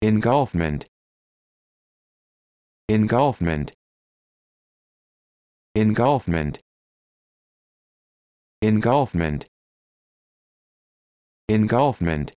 engulfment engulfment engulfment engulfment engulfment